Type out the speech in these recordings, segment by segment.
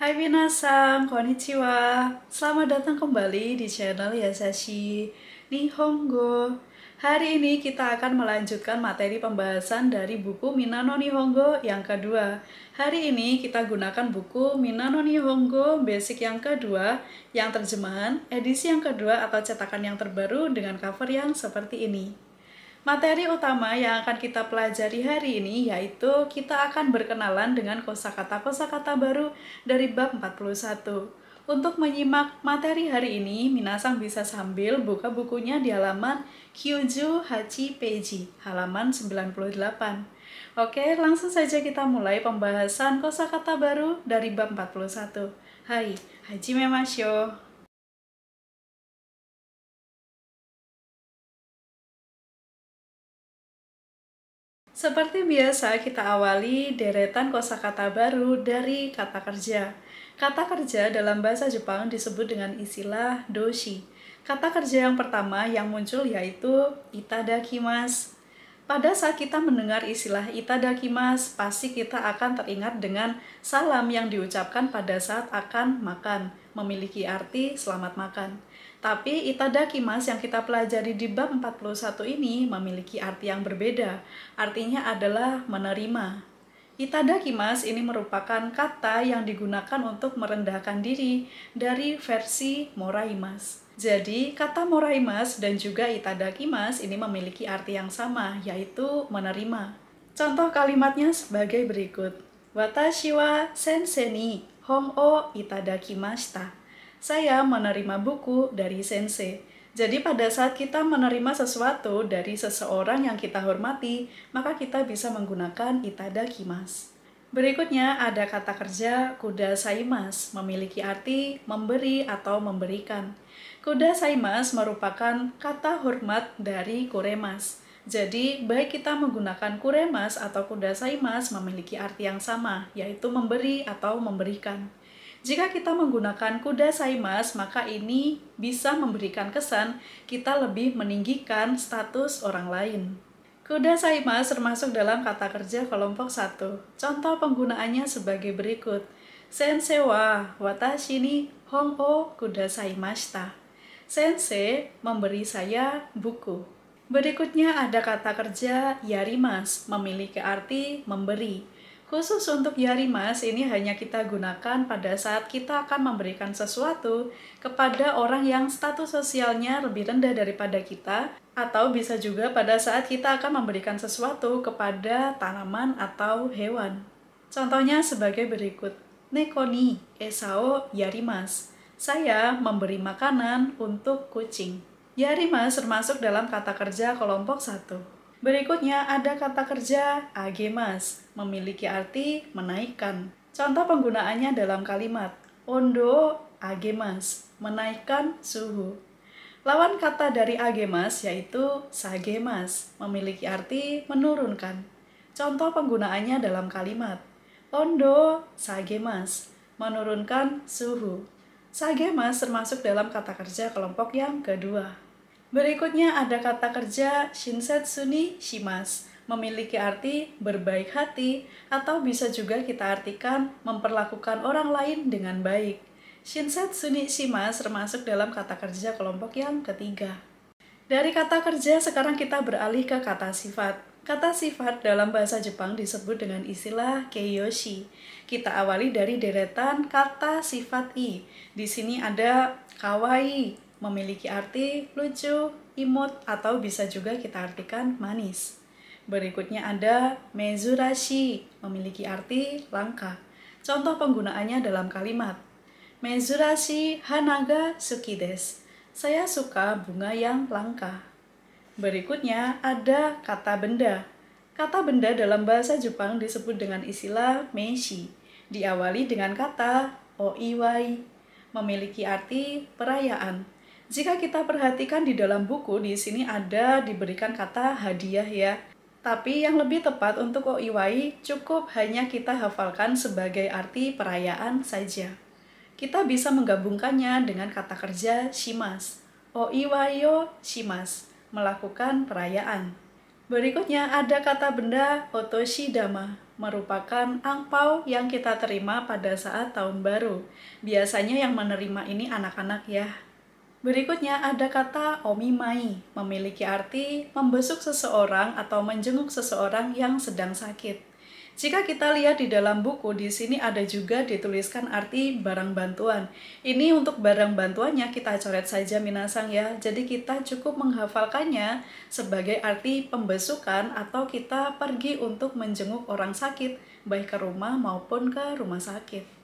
Hai Minasang, konnichiwa Selamat datang kembali di channel Yasashi Nihongo Hari ini kita akan melanjutkan materi pembahasan dari buku Minano Nihongo yang kedua Hari ini kita gunakan buku Minano Nihongo Basic yang kedua Yang terjemahan edisi yang kedua atau cetakan yang terbaru dengan cover yang seperti ini Materi utama yang akan kita pelajari hari ini yaitu kita akan berkenalan dengan kosakata-kosakata baru dari bab 41. Untuk menyimak materi hari ini, Minasang bisa sambil buka bukunya di halaman Kyuju Hachi Peji, halaman 98. Oke, langsung saja kita mulai pembahasan kosakata baru dari bab 41. Hai, Haji Memasyo. Seperti biasa, kita awali deretan kosakata baru dari kata kerja. Kata kerja dalam bahasa Jepang disebut dengan istilah doshi. Kata kerja yang pertama yang muncul yaitu itadakimas. Pada saat kita mendengar istilah itadakimas, pasti kita akan teringat dengan salam yang diucapkan pada saat akan makan, memiliki arti selamat makan. Tapi itadakimas yang kita pelajari di bab 41 ini memiliki arti yang berbeda. Artinya adalah menerima. Itadakimas ini merupakan kata yang digunakan untuk merendahkan diri dari versi moraimas. Jadi, kata moraimas dan juga itadakimas ini memiliki arti yang sama, yaitu menerima. Contoh kalimatnya sebagai berikut. Watashi wa sensei ni hong o itadakimashita. Saya menerima buku dari sensei. Jadi pada saat kita menerima sesuatu dari seseorang yang kita hormati, maka kita bisa menggunakan itadakimas. Berikutnya ada kata kerja kuda saimas, memiliki arti memberi atau memberikan. Kuda saimas merupakan kata hormat dari kuremas. Jadi, baik kita menggunakan kuremas atau kuda saimas memiliki arti yang sama, yaitu memberi atau memberikan. Jika kita menggunakan kuda saimas, maka ini bisa memberikan kesan kita lebih meninggikan status orang lain. Kuda saimas termasuk dalam kata kerja kelompok satu. Contoh penggunaannya sebagai berikut. Sensei wa watashi ni hongo kuda saimashita. Sensei memberi saya buku. Berikutnya ada kata kerja yarimas, memiliki arti memberi. Khusus untuk jari mas, ini hanya kita gunakan pada saat kita akan memberikan sesuatu kepada orang yang status sosialnya lebih rendah daripada kita, atau bisa juga pada saat kita akan memberikan sesuatu kepada tanaman atau hewan. Contohnya sebagai berikut, Nekoni Esao Yarimas. Saya memberi makanan untuk kucing. Yarimas termasuk dalam kata kerja kelompok satu. Berikutnya ada kata kerja agemas, memiliki arti menaikkan. Contoh penggunaannya dalam kalimat ondo agemas, menaikkan suhu. Lawan kata dari agemas yaitu sagemas, memiliki arti menurunkan. Contoh penggunaannya dalam kalimat ondo sagemas, menurunkan suhu. Sagemas termasuk dalam kata kerja kelompok yang kedua. Berikutnya ada kata kerja shinsetsu ni shimas, memiliki arti berbaik hati atau bisa juga kita artikan memperlakukan orang lain dengan baik. Shinsetsu ni shimas termasuk dalam kata kerja kelompok yang ketiga. Dari kata kerja sekarang kita beralih ke kata sifat. Kata sifat dalam bahasa Jepang disebut dengan istilah keiyoshi. Kita awali dari deretan kata sifat i. Di sini ada kawaii, memiliki arti lucu, imut, atau bisa juga kita artikan manis. Berikutnya ada mezurashi, memiliki arti langka. Contoh penggunaannya dalam kalimat Mezurashi hanaga sukides. Saya suka bunga yang langka. Berikutnya ada kata benda. Kata benda dalam bahasa Jepang disebut dengan istilah meshi. Diawali dengan kata oiwai, memiliki arti perayaan. Jika kita perhatikan di dalam buku, di sini ada diberikan kata hadiah ya. Tapi yang lebih tepat untuk OIY cukup hanya kita hafalkan sebagai arti perayaan saja. Kita bisa menggabungkannya dengan kata kerja shimas. OIYO shimas, melakukan perayaan. Berikutnya ada kata benda otoshidama, merupakan angpau yang kita terima pada saat tahun baru. Biasanya yang menerima ini anak-anak ya. Berikutnya ada kata omimai, memiliki arti membesuk seseorang atau menjenguk seseorang yang sedang sakit. Jika kita lihat di dalam buku, di sini ada juga dituliskan arti barang bantuan. Ini untuk barang bantuannya kita coret saja minasang ya, jadi kita cukup menghafalkannya sebagai arti pembesukan atau kita pergi untuk menjenguk orang sakit, baik ke rumah maupun ke rumah sakit.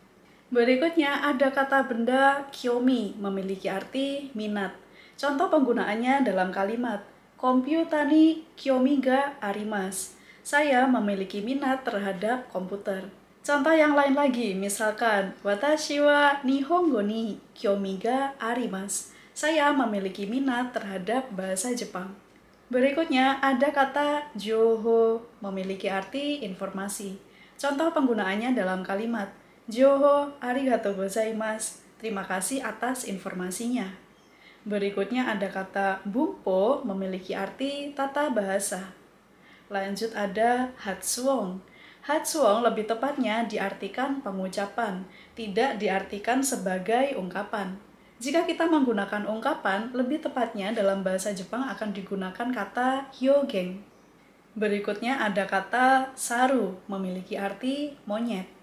Berikutnya ada kata benda Kiyomi memiliki arti minat. Contoh penggunaannya dalam kalimat komputer ni Kiyomi ga arimas. Saya memiliki minat terhadap komputer. Contoh yang lain lagi, misalkan watashi wa nihongo ni Kiyomi ga arimas. Saya memiliki minat terhadap bahasa Jepang. Berikutnya ada kata joho memiliki arti informasi. Contoh penggunaannya dalam kalimat Joho, arigato gozaimasu. Terima kasih atas informasinya. Berikutnya ada kata bumpo memiliki arti tata bahasa. Lanjut ada hatsuong. Hatsuong lebih tepatnya diartikan pengucapan, tidak diartikan sebagai ungkapan. Jika kita menggunakan ungkapan, lebih tepatnya dalam bahasa Jepang akan digunakan kata hyogeng. Berikutnya ada kata saru, memiliki arti monyet.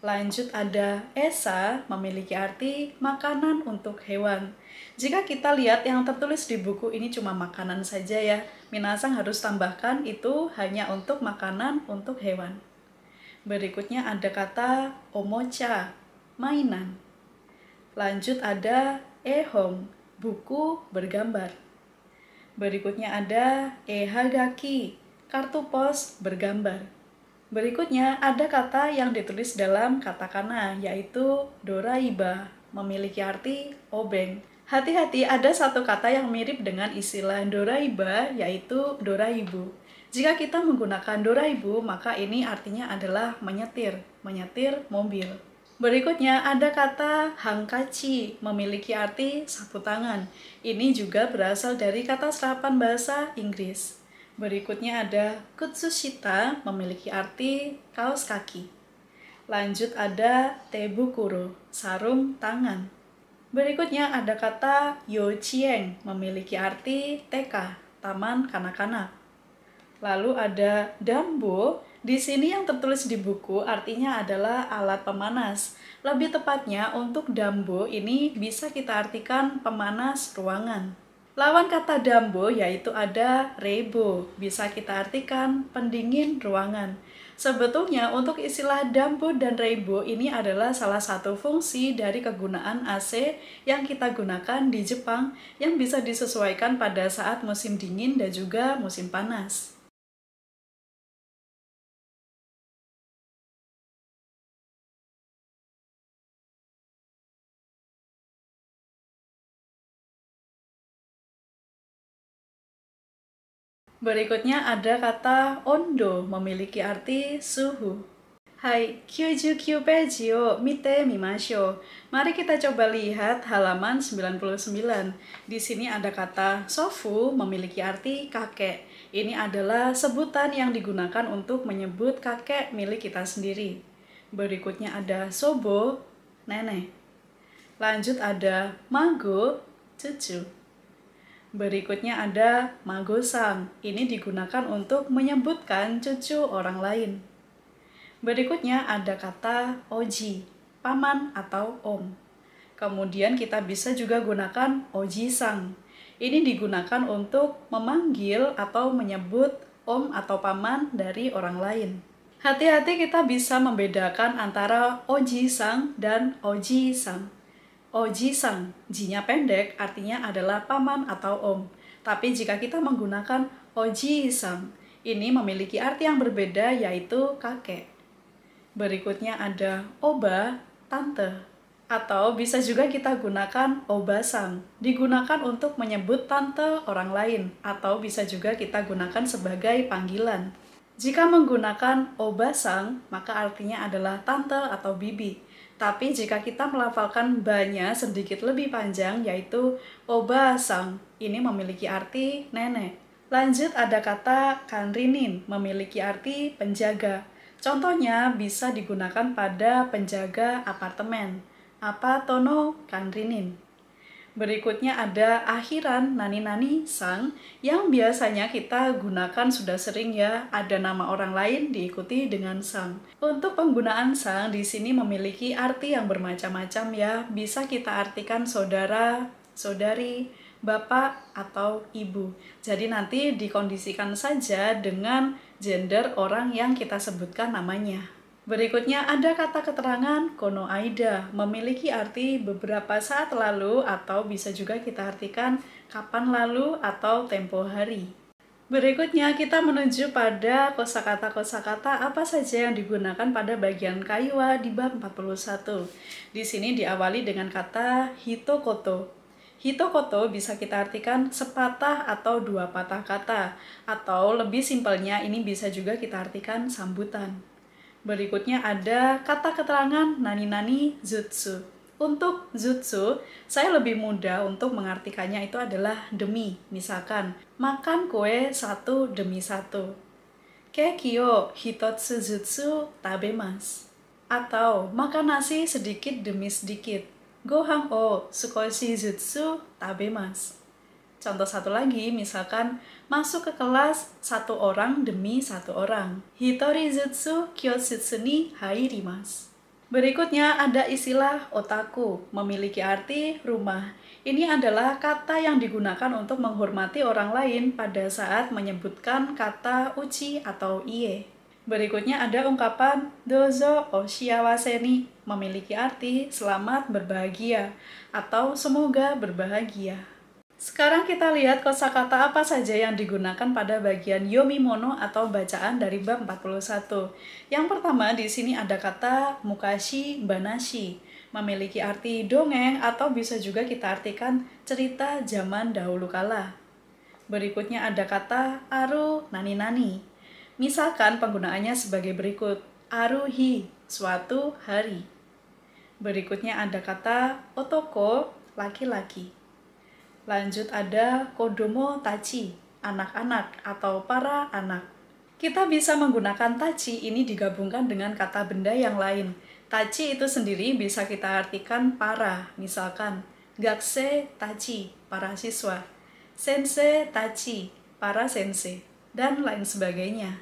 Lanjut ada ESA memiliki arti makanan untuk hewan. Jika kita lihat yang tertulis di buku ini cuma makanan saja ya. Minasang harus tambahkan itu hanya untuk makanan untuk hewan. Berikutnya ada kata omocha, mainan. Lanjut ada ehong, buku bergambar. Berikutnya ada ehagaki, kartu pos bergambar. Berikutnya ada kata yang ditulis dalam katakana yaitu doraiba, memiliki arti obeng. Hati-hati ada satu kata yang mirip dengan istilah doraiba yaitu doraibu. Jika kita menggunakan doraibu maka ini artinya adalah menyetir, menyetir mobil. Berikutnya ada kata hangkaci memiliki arti sapu tangan. Ini juga berasal dari kata serapan bahasa Inggris. Berikutnya ada kutsushita memiliki arti kaos kaki. Lanjut ada tebukuro, sarung tangan. Berikutnya ada kata yochieng memiliki arti TK, taman kanak-kanak. Lalu ada dambo, di sini yang tertulis di buku artinya adalah alat pemanas. Lebih tepatnya untuk dambo ini bisa kita artikan pemanas ruangan. Lawan kata dambo yaitu ada rebo, bisa kita artikan pendingin ruangan. Sebetulnya untuk istilah dambo dan rebo ini adalah salah satu fungsi dari kegunaan AC yang kita gunakan di Jepang yang bisa disesuaikan pada saat musim dingin dan juga musim panas. Berikutnya ada kata ondo memiliki arti suhu. Hai, Kyuju Pejio Mite Mimasho. Mari kita coba lihat halaman 99. Di sini ada kata sofu memiliki arti kakek. Ini adalah sebutan yang digunakan untuk menyebut kakek milik kita sendiri. Berikutnya ada sobo, nenek. Lanjut ada mago, cucu. Berikutnya ada magosang. Ini digunakan untuk menyebutkan cucu orang lain. Berikutnya ada kata oji, paman atau om. Kemudian kita bisa juga gunakan oji-sang. Ini digunakan untuk memanggil atau menyebut om atau paman dari orang lain. Hati-hati kita bisa membedakan antara oji-sang dan oji-sang. Oji Sang, jinya pendek artinya adalah paman atau om. Tapi jika kita menggunakan Oji Sang, ini memiliki arti yang berbeda yaitu kakek. Berikutnya ada Oba, tante. Atau bisa juga kita gunakan Oba Sang, digunakan untuk menyebut tante orang lain atau bisa juga kita gunakan sebagai panggilan. Jika menggunakan obasang, maka artinya adalah tante atau bibi. Tapi jika kita melafalkan banyak sedikit lebih panjang yaitu obasang, ini memiliki arti nenek. Lanjut ada kata kanrinin memiliki arti penjaga. Contohnya bisa digunakan pada penjaga apartemen. Apa tono kanrinin? Berikutnya ada akhiran nani-nani sang yang biasanya kita gunakan sudah sering ya ada nama orang lain diikuti dengan sang. Untuk penggunaan sang di sini memiliki arti yang bermacam-macam ya. Bisa kita artikan saudara, saudari, bapak atau ibu. Jadi nanti dikondisikan saja dengan gender orang yang kita sebutkan namanya. Berikutnya ada kata keterangan kono aida memiliki arti beberapa saat lalu atau bisa juga kita artikan kapan lalu atau tempo hari. Berikutnya kita menuju pada kosakata-kosakata apa saja yang digunakan pada bagian kaiwa di bab 41. Di sini diawali dengan kata hitokoto Hitokoto bisa kita artikan sepatah atau dua patah kata, atau lebih simpelnya ini bisa juga kita artikan sambutan. Berikutnya ada kata keterangan nani-nani zutsu. Untuk zutsu, saya lebih mudah untuk mengartikannya itu adalah demi. Misalkan, makan kue satu demi satu. Keki o hitotsu zutsu tabemas. Atau, makan nasi sedikit demi sedikit. Gohan o sukoshi zutsu tabemas. Contoh satu lagi, misalkan masuk ke kelas satu orang demi satu orang. Hitori zutsu kyoshitsu ni hairimasu. Berikutnya ada istilah otaku, memiliki arti rumah. Ini adalah kata yang digunakan untuk menghormati orang lain pada saat menyebutkan kata uchi atau iye. Berikutnya ada ungkapan dozo o memiliki arti selamat berbahagia atau semoga berbahagia. Sekarang kita lihat kosakata apa saja yang digunakan pada bagian yomi mono atau bacaan dari bab 41. Yang pertama di sini ada kata mukashi banashi, memiliki arti dongeng atau bisa juga kita artikan cerita zaman dahulu kala. Berikutnya ada kata aru nani nani. Misalkan penggunaannya sebagai berikut, aruhi, suatu hari. Berikutnya ada kata otoko, laki-laki Lanjut ada kodomo tachi, anak-anak atau para anak. Kita bisa menggunakan tachi ini digabungkan dengan kata benda yang lain. Tachi itu sendiri bisa kita artikan para, misalkan gakse tachi, para siswa, sensei tachi, para sensei, dan lain sebagainya.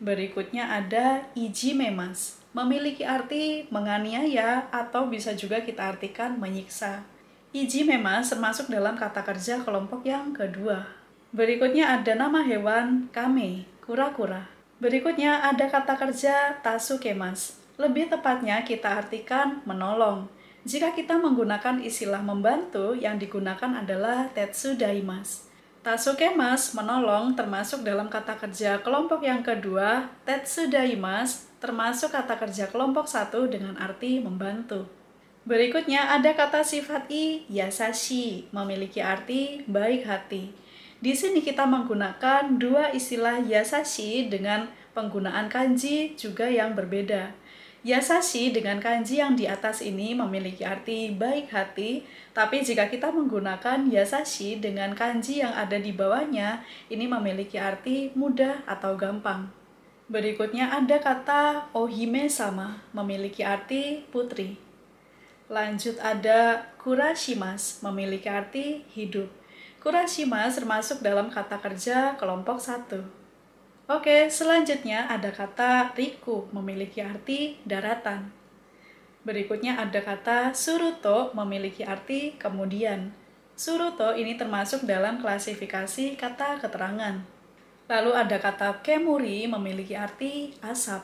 Berikutnya ada iji memas, memiliki arti menganiaya atau bisa juga kita artikan menyiksa. Iji memang termasuk dalam kata kerja kelompok yang kedua. Berikutnya ada nama hewan kame, kura-kura. Berikutnya ada kata kerja tasukemas. Lebih tepatnya kita artikan menolong. Jika kita menggunakan istilah membantu, yang digunakan adalah tetsu tetsudaimas. Tasukemas menolong termasuk dalam kata kerja kelompok yang kedua, tetsu daimas, termasuk kata kerja kelompok satu dengan arti membantu. Berikutnya ada kata sifat i, yasashi, memiliki arti baik hati. Di sini kita menggunakan dua istilah yasashi dengan penggunaan kanji juga yang berbeda. Yasashi dengan kanji yang di atas ini memiliki arti baik hati, tapi jika kita menggunakan yasashi dengan kanji yang ada di bawahnya, ini memiliki arti mudah atau gampang. Berikutnya ada kata ohime sama, memiliki arti putri. Lanjut ada kurashimas memiliki arti hidup. Kurashimas termasuk dalam kata kerja kelompok satu. Oke, selanjutnya ada kata riku memiliki arti daratan. Berikutnya ada kata suruto memiliki arti kemudian. Suruto ini termasuk dalam klasifikasi kata keterangan. Lalu ada kata kemuri memiliki arti asap.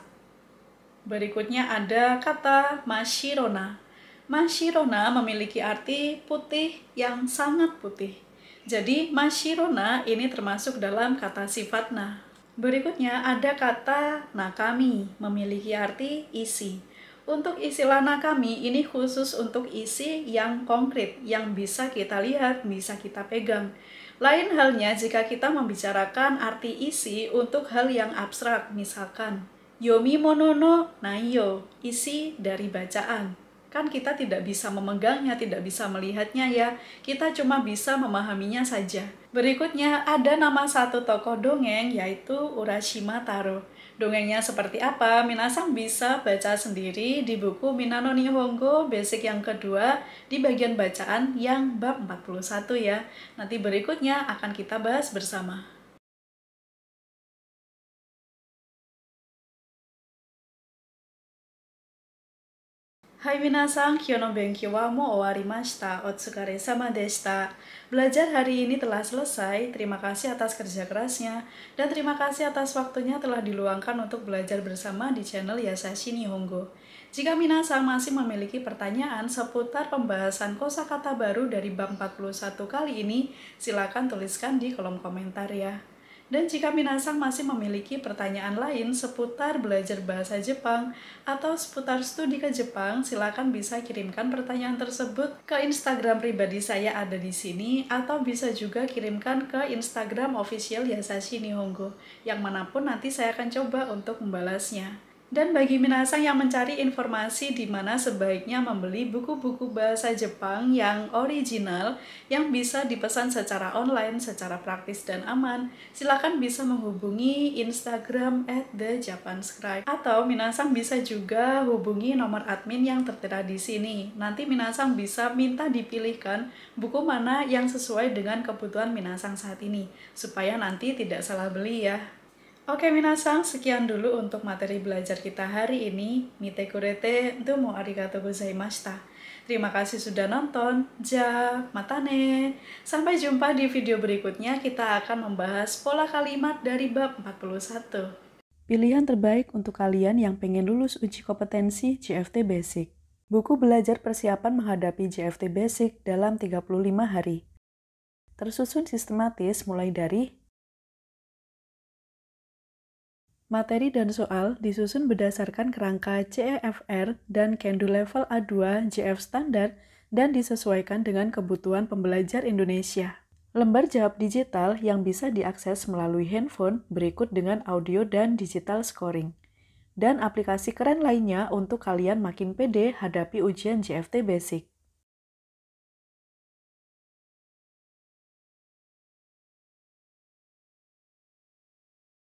Berikutnya ada kata mashirona Mashirona memiliki arti putih yang sangat putih. Jadi Mashirona ini termasuk dalam kata sifat nah. Berikutnya ada kata nakami memiliki arti isi. Untuk istilah nakami ini khusus untuk isi yang konkret yang bisa kita lihat, bisa kita pegang. Lain halnya jika kita membicarakan arti isi untuk hal yang abstrak, misalkan Yomi monono nayo, isi dari bacaan kan kita tidak bisa memegangnya, tidak bisa melihatnya ya. Kita cuma bisa memahaminya saja. Berikutnya ada nama satu tokoh dongeng yaitu Urashima Taro. Dongengnya seperti apa? Minasang bisa baca sendiri di buku Minano Nihongo basic yang kedua di bagian bacaan yang bab 41 ya. Nanti berikutnya akan kita bahas bersama. Hai minasan, kyo no benkyo wa mo owarimashita. Otsukare sama deshita. Belajar hari ini telah selesai. Terima kasih atas kerja kerasnya dan terima kasih atas waktunya telah diluangkan untuk belajar bersama di channel Yasashi Nihongo. Jika minasan masih memiliki pertanyaan seputar pembahasan kosakata baru dari bab 41 kali ini, silakan tuliskan di kolom komentar ya. Dan jika Minasang masih memiliki pertanyaan lain seputar belajar bahasa Jepang atau seputar studi ke Jepang, silakan bisa kirimkan pertanyaan tersebut ke Instagram pribadi saya ada di sini atau bisa juga kirimkan ke Instagram official Yasashi Nihongo yang manapun nanti saya akan coba untuk membalasnya. Dan bagi Minasang yang mencari informasi di mana sebaiknya membeli buku-buku bahasa Jepang yang original yang bisa dipesan secara online, secara praktis dan aman, silakan bisa menghubungi Instagram at the Atau Minasang bisa juga hubungi nomor admin yang tertera di sini. Nanti Minasang bisa minta dipilihkan buku mana yang sesuai dengan kebutuhan Minasang saat ini, supaya nanti tidak salah beli ya. Oke minasang, sekian dulu untuk materi belajar kita hari ini. Mite kurete domo arigatou gozaimashita. Terima kasih sudah nonton. Ja, matane. Sampai jumpa di video berikutnya kita akan membahas pola kalimat dari bab 41. Pilihan terbaik untuk kalian yang pengen lulus uji kompetensi JFT Basic. Buku belajar persiapan menghadapi JFT Basic dalam 35 hari. Tersusun sistematis mulai dari Materi dan soal disusun berdasarkan kerangka CEFR dan Kendu Level A2 JF Standar dan disesuaikan dengan kebutuhan pembelajar Indonesia. Lembar jawab digital yang bisa diakses melalui handphone berikut dengan audio dan digital scoring. Dan aplikasi keren lainnya untuk kalian makin pede hadapi ujian JFT Basic.